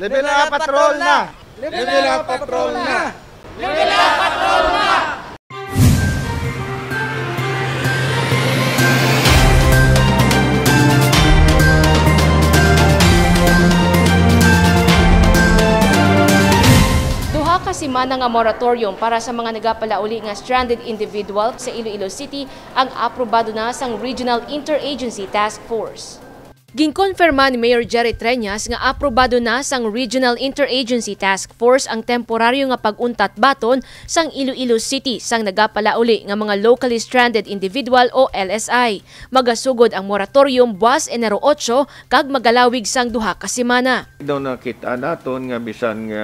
Level up patrol na! Level up patrol na! Level up patrol na! kasi man nga moratorium para sa mga nagapalauli nga stranded individual sa Iloilo City ang aprobado na sang Regional Interagency Task Force. Ginkonfirma ni Mayor Jerry Treñas nga aprobado na sang Regional Interagency Task Force ang temporaryo nga paguntat baton sang Iloilo City sang nagapala uli nga mga locally stranded individual o LSI. Magasugod ang moratorium buwas Enero 8 kag magalawig sang duha ka semana. Daw nakita naton nga bisan nga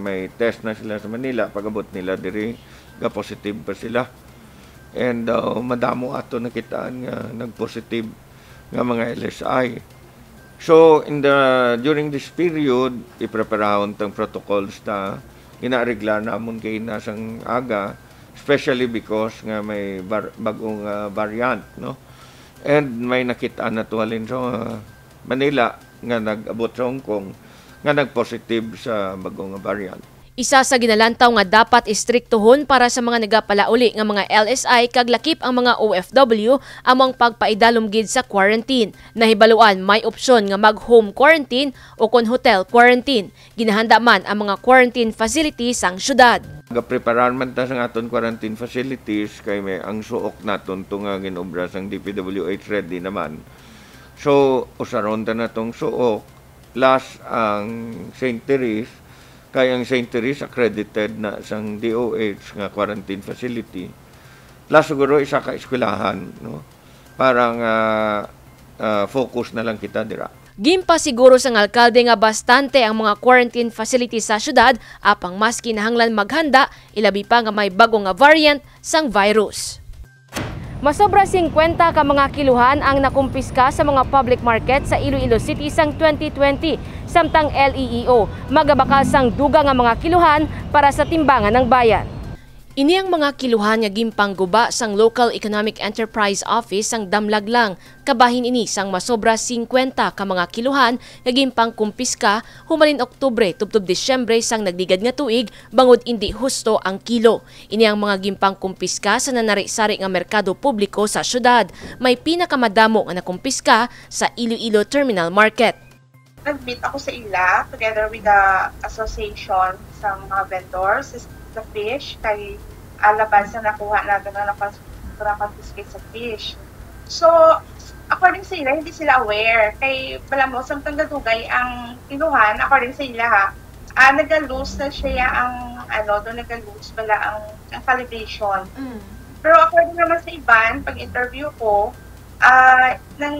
may test na sila sa Manila pagabot nila diri ga positive pa sila. And uh, madamo ato nakitaan nga nagpositive nga mga LSI. So, in the, during this period, ipreparahon tang protocols na inaregla namon kay nasang aga, especially because nga may bar, bagong uh, variant, no? And may nakita na tuwalin sa Manila nga nag-abot sa Hong Kong nga nag-positive sa bagong variant. Isa sa ginalantaw nga dapat istriktuhon para sa mga nagapalauli nga mga LSI kag lakip ang mga OFW among pagpaidalom gid sa quarantine. Nahibaluan may opsyon nga mag-home quarantine o kon hotel quarantine. Ginahanda man ang mga quarantine facilities sang syudad. Gapreparan man ta sa aton quarantine facilities kay may ang suok naton to nga ginobra sang DPWH ready naman. So usaron ta na tong suok last ang St. Therese kay ang St. Therese accredited na isang DOH nga quarantine facility plus siguro isa ka eskwelahan no parang uh, uh, focus na lang kita dira Gimpa siguro sang alkalde nga bastante ang mga quarantine facilities sa syudad apang maski nahanglan maghanda ilabi pa nga may bago nga variant sang virus Masobra 50 ka mga kiluhan ang nakumpiska sa mga public market sa Iloilo City sang 2020 samtang LEEO magabakal sang duga nga mga kiluhan para sa timbangan ng bayan. Iniyang mga kiluhan nga gimpangguba sang Local Economic Enterprise Office sang Damlaglang kabahin ini sang masobra 50 ka mga kiluhan nga gimpang kumpiska humalin Oktubre tubtob Disyembre sang nagdigad nga tuig bangod indi husto ang kilo. Ini ang mga gimpang kumpiska sa nanari-sari nga merkado publiko sa syudad may pinakamadamo nga nakumpiska sa Iloilo Terminal Market. nag ako sa ila together with the association sang mga vendors sa fish kay alabas na nakuha na na na-confiscate sa fish. So, according sa ila, hindi sila aware. Kay pala mo, samtang gadugay ang tinuhan, according sa ila ha, ah, nag-lose na siya ang, ano, doon nag-lose pala ang, ang calibration. Mm. Pero according naman sa iban, pag interview ko, ah, nang,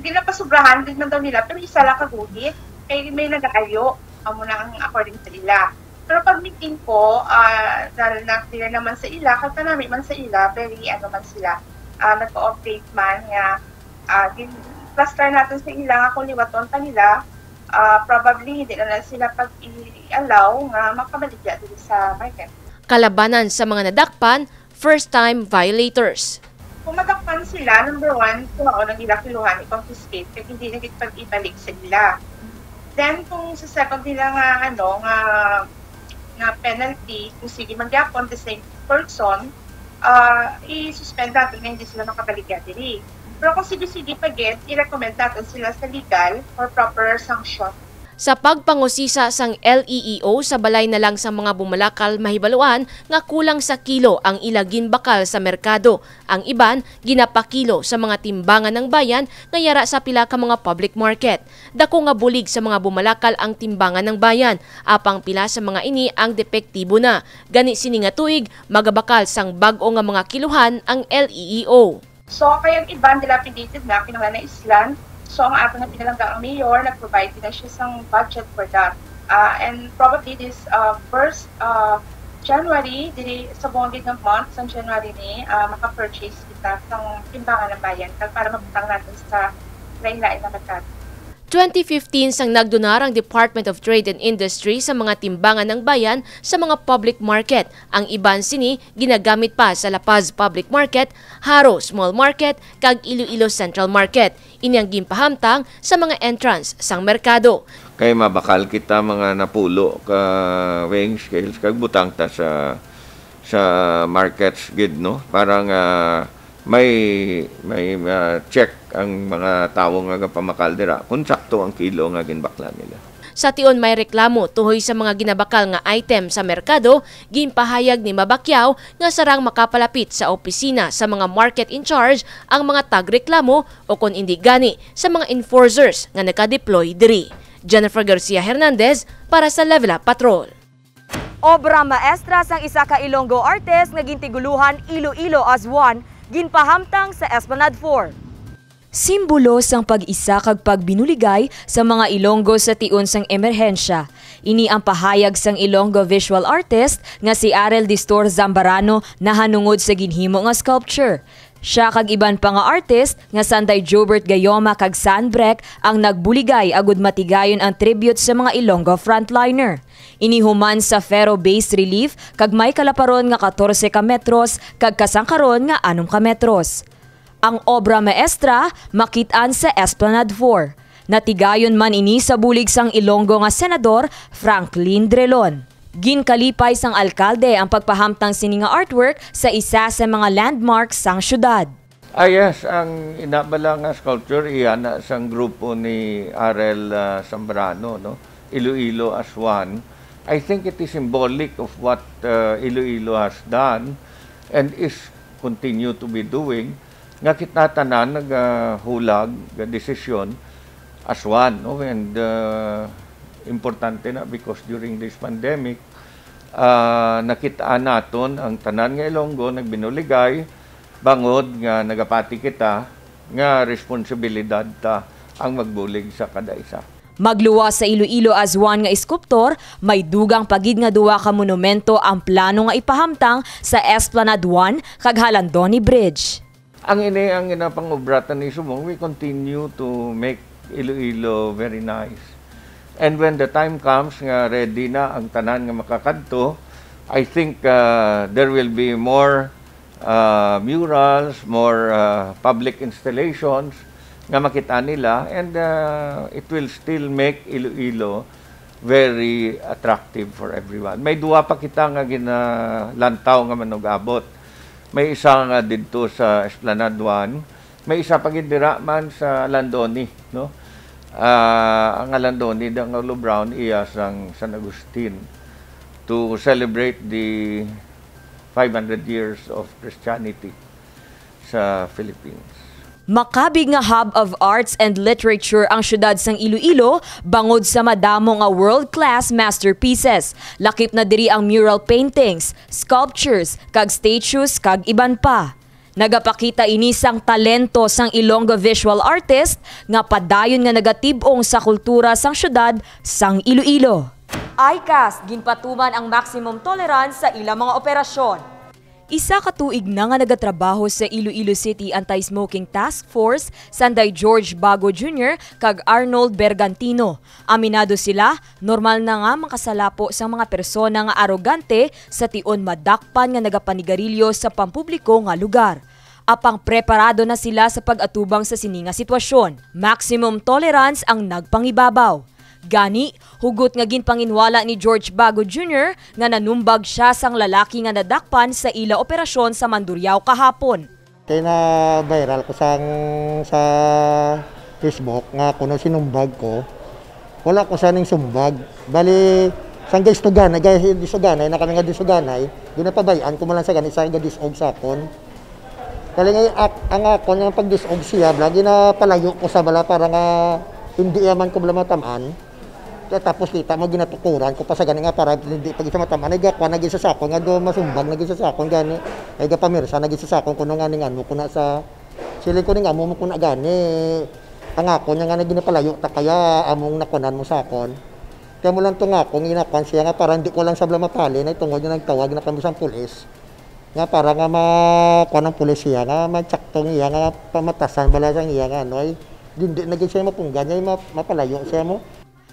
hindi na pasubrahan, tignan daw nila, pero isa lang kagugit. Kay, may nag-aayo, amo ah, na ang according sa ila. Pero pag meeting ko, uh, ah, dahil na clear naman sa ila, kasi namin man sa ila, very ano man sila, uh, ah, nag-update man nga, uh, din, plaster natin sa ila, nga kung liwaton pa nila, uh, probably hindi na sila pag i-allow nga makabalik din sa market. Kalabanan sa mga nadakpan, first-time violators. Kung madakpan sila, number one, kung ako nang nila kiluhan, i-confiscate, kaya hindi na pag ibalik sa ila. Then kung sa second nila nga, ano, nga na penalty kung sige magyapon the same person, uh, i-suspend natin na hindi sila makabalikan diri. Pero kung sige-sige pa get, i-recommend natin sila sa legal or proper sanction sa pagpangusisa sang LEEO sa balay na lang sa mga bumalakal mahibaluan nga kulang sa kilo ang ilagin bakal sa merkado. Ang iban ginapakilo sa mga timbangan ng bayan ngayara sa pila ka mga public market. Dako nga bulig sa mga bumalakal ang timbangan ng bayan. Apang pila sa mga ini ang depektibo na. Gani sini nga tuig magabakal sang bag-o nga mga kiluhan ang LEEO. So kayang iban dilapidated na kinuha na island So, ang ato na pinalangga ang mayor, nag-provide na siya isang budget for that. Uh, and probably this uh, first uh, January, dili, sa buong ng month, sa January ni, uh, maka-purchase kita sa timbangan ng bayan para mabutang natin sa train na magkatapos. 2015 sang nagdonar ang Department of Trade and Industry sa mga timbangan ng bayan sa mga public market. Ang iban sini ginagamit pa sa La Paz Public Market, Haro Small Market, kag Iloilo Central Market. Inyang gimpahamtang sa mga entrance sang merkado. Kay mabakal kita mga napulo ka weighing scales kag butang ta sa sa markets gid no. Parang uh, may may uh, check ang mga tawo nga pamakaldera kung sakto ang kilo nga ginbakla nila. Sa tion may reklamo tuhoy sa mga ginabakal nga item sa merkado, ginpahayag ni Mabakyaw nga sarang makapalapit sa opisina sa mga market in charge ang mga tagreklamo o kon hindi gani sa mga enforcers nga nakadeploy diri. Jennifer Garcia Hernandez para sa Level Up Patrol. Obra maestra sang isa ka Ilonggo artist nga gintiguluhan Iloilo as one ginpahamtang sa Esplanade 4. Simbolo sang pag-isa kag pagbinuligay sa mga Ilonggo sa tiun sang emerhensya. Ini ang pahayag sang Ilonggo visual artist nga si Arel Distor Zambarano na hanungod sa ginhimo nga sculpture. Siya kag iban pa nga artist nga Sanday Jobert Gayoma kag Sanbrek ang nagbuligay agud matigayon ang tribute sa mga Ilonggo frontliner. Inihuman sa ferro base relief kag may kalaparon nga 14 ka metros kag kasangkaron nga 6 ka metros. Ang obra maestra makitaan sa Esplanade 4. Natigayon man ini sa bulig sang Ilonggo nga Senador Franklin Drelon. Ginkalipay sang alkalde ang pagpahamtang sininga artwork sa isa sa mga landmarks sang syudad. Ah yes, ang inabala nga sculpture iyan na sang grupo ni Arel uh, ah, Sambrano, no? Iloilo as one. I think it is symbolic of what uh, Iloilo has done and is continue to be doing nga kitatanan tanan nagahulag uh, desisyon as one no and uh, importante na because during this pandemic uh, nakitaan naton ang tanan nga Ilonggo nagbinuligay bangod nga nagapati kita nga responsibilidad ta ang magbulig sa kada isa Magluwas sa Iloilo as one nga iskuptor, may dugang pagid nga duwa ka monumento ang plano nga ipahamtang sa Esplanade 1 kag Halandoni Bridge ang ini ang inapang obratan ni Subong, we continue to make Iloilo very nice. And when the time comes nga ready na ang tanan nga makakadto, I think uh, there will be more uh, murals, more uh, public installations nga makita nila and uh, it will still make Iloilo very attractive for everyone. May duwa pa kita nga ginalantaw nga manugabot may isang uh, dito sa Esplanade 1. May isa pagin dira man sa Landoni, no? Uh, ang Landoni ng Ulo Brown iya sang San Agustin to celebrate the 500 years of Christianity sa Philippines. Makabig nga hub of arts and literature ang syudad sang Iloilo bangod sa madamo nga world-class masterpieces. Lakip na diri ang mural paintings, sculptures, kag statues, kag iban pa. Nagapakita ini sang talento sang Ilonggo visual artist nga padayon nga nagatibong sa kultura sang syudad sang Iloilo. ICAST ginpatuman ang maximum tolerance sa ilang mga operasyon isa katuig na nga nagatrabaho sa Iloilo City Anti-Smoking Task Force, Sanday George Bago Jr. kag Arnold Bergantino. Aminado sila, normal na nga makasalapo sa mga persona nga arogante sa tion madakpan nga nagapanigarilyo sa pampubliko nga lugar apang preparado na sila sa pag-atubang sa sininga sitwasyon. Maximum tolerance ang nagpangibabaw. Gani, hugot nga ginpanginwala ni George Bago Jr. nga nanumbag siya sang lalaki nga nadakpan sa ila operasyon sa Mandurriao kahapon. Kay na viral ko sang sa Facebook nga kuno ano sinumbag ko. Wala ko saning sumbag. Bali sang guys tuganay, guys disuganay na kami nga disuganay, ginapabayan ko man sa gani sa gadisog sapon. Kali nga ang ako nga pagdisog siya, lagi na palayo ko sa bala para nga hindi yaman ko blama tamaan tapos kita mo ginatuturan ko pa sa gani nga para hindi pag isa matama na gakwa na sa sakon nga do masumbag na sa sakon gani ay ga pamirsa na sa sakon kuno nga ning ano kuno sa siling ko ning amo mo kuno gani ang ako nga nga ginapalayo ta kaya among nakunan mo sakon kaya mo lang to nga kung inakuan siya nga para hindi ko lang sabla mapali na itungod niya nagtawag na kami sa pulis nga para nga makuha ng pulis siya nga matsaktong iya nga pamatasan bala siyang iya nga no ay hindi naging siya mapunggan niya mapalayo siya mo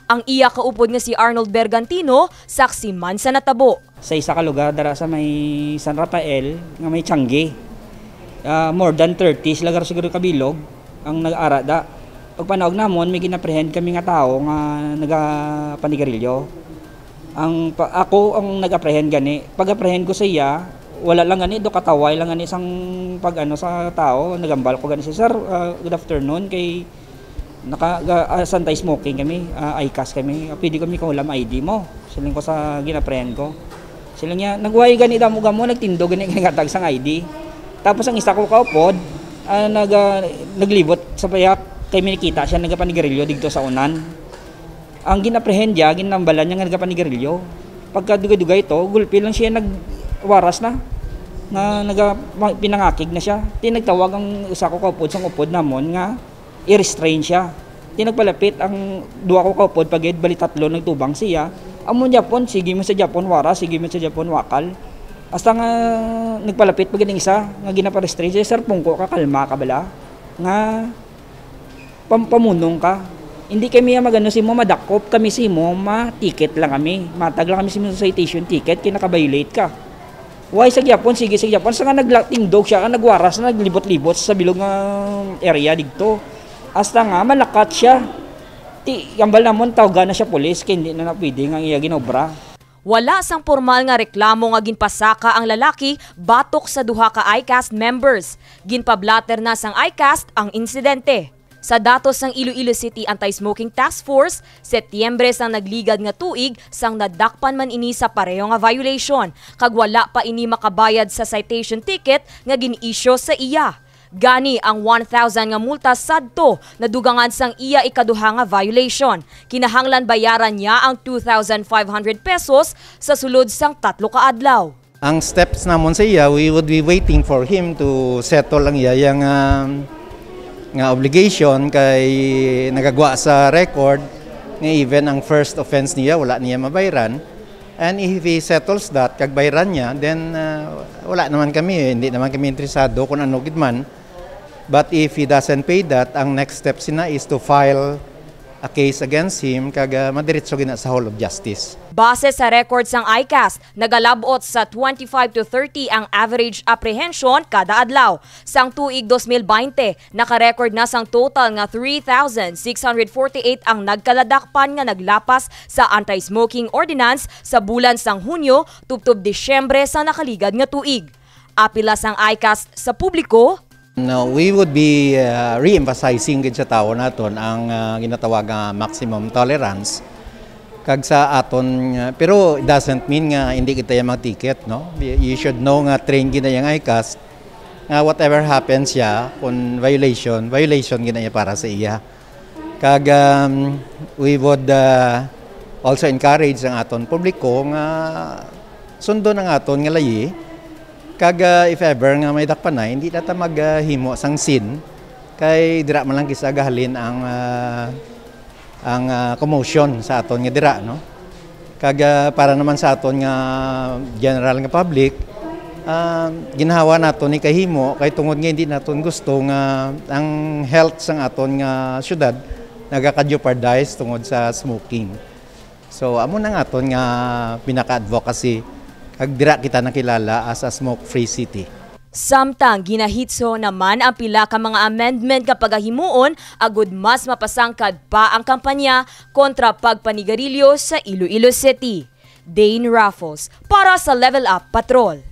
ang iya kaupod nga si Arnold Bergantino, saksi man sa natabo. Sa isa ka lugar, dara sa may San Rafael, nga may Changi. Uh, more than 30 lagar siguro kabilog ang nag-ara da. Pag panahog namon, may ginaprehend kami nga tao nga nagapanigarilyo. Ang, pa, ako ang nag-apprehend gani. pag aprehend ko sa iya, wala lang gani do kataway lang gani isang pag ano sa tao nagambal ko gani si sir uh, good afternoon kay naka uh, ah, anti-smoking kami, uh, ah, ICAS kami. Ah, pwede kami ko kaulam ID mo. Siling ko sa ginapren ko. Siling niya, gani ganit mo gamo, nagtindo ganit kangatag sang ID. Tapos ang isa ko kaupod, uh, nag, uh, naglibot sa payak kay minikita siya nagapanigarilyo dito sa unan. Ang ginaprehend niya, ginambalan niya nga nagapanigarilyo. Pagka duga-duga ito, gulpi lang siya nagwaras na na naga pinangakig na siya. Tinagtawag ang usa ko upod sang upod namon nga i-restrain siya. Tinagpalapit ang duwa ko kaupod pagid bali tatlo nagtubang siya. Amo Japon sige mo sa Japon wara sige mo sa Japon wakal. Asta nga nagpalapit pagid isa nga ginapa-restrain siya sir pungko ka kalma ka bala nga pampamunong ka. Hindi kami magano si mo madakop kami si mo ma ticket lang kami. Matag lang kami si mo sa citation ticket kinakabaylate ka. Why sa Japan? Sige sa Japan. Sa nga naglating dog siya, nagwaras naglibot-libot sa bilog ng area dito. Hasta nga, malakat siya. Ti, yambal namon, tawga na siya pulis kaya hindi na na nga iya ginobra. Wala sang formal nga reklamo nga ginpasaka ang lalaki batok sa duha ka ICAST members. Ginpablatter na sang ICAST ang insidente. Sa datos ng Iloilo City Anti-Smoking Task Force, Setyembre sang nagligad nga tuig sang nadakpan man ini sa pareho nga violation kag wala pa ini makabayad sa citation ticket nga gin-issue sa iya. Gani ang 1,000 nga multa sadto na dugangan sang iya ikaduha nga violation. Kinahanglan bayaran niya ang 2,500 pesos sa sulod sang tatlo ka adlaw. Ang steps namon sa iya, we would be waiting for him to settle ang iya yang nga obligation kay nagagwa sa record nga even ang first offense niya wala niya mabayaran. and if he settles that kag bayran niya then uh, wala naman kami eh. hindi naman kami interesado kung ano gid man But if he doesn't pay that, ang next step na is to file a case against him kag madiretso gina sa Hall of Justice. Base sa records ng ICAS, nagalabot sa 25 to 30 ang average apprehension kada adlaw. Sang tuig 2020, nakarecord na sang total nga 3,648 ang nagkaladakpan nga naglapas sa anti-smoking ordinance sa bulan sang Hunyo tubtob Disyembre sa nakaligad nga tuig. Apila sang ICAS sa publiko No, we would be uh, re-emphasizing sa tao naton ang uh, ginatawag nga maximum tolerance kag sa aton uh, pero it doesn't mean nga hindi kita yung mga ticket no you should know nga train gina yung ICAST nga whatever happens ya kung violation violation gina niya para sa iya kag um, we would uh, also encourage ang aton publiko nga sundo ng aton nga layi Kag uh, if ever nga may dakpan na, hindi na ta maghimo uh, sang sin kay dira man lang gahalin ang uh, ang uh, commotion sa aton nga dira no. Kag uh, para naman sa aton nga general nga public uh, ah, ginhawa nato ni kahimo kay tungod nga hindi naton gusto nga ang health sang aton nga syudad nagaka-jeopardize tungod sa smoking. So amo na nga aton nga pinaka-advocacy agdira kita nakilala as a smoke-free city. Samtang ginahitso naman ang pila ka mga amendment nga pagahimuon agud mas mapasangkad pa ang kampanya kontra pagpanigarilyo sa Iloilo City. Dane Raffles para sa Level Up Patrol.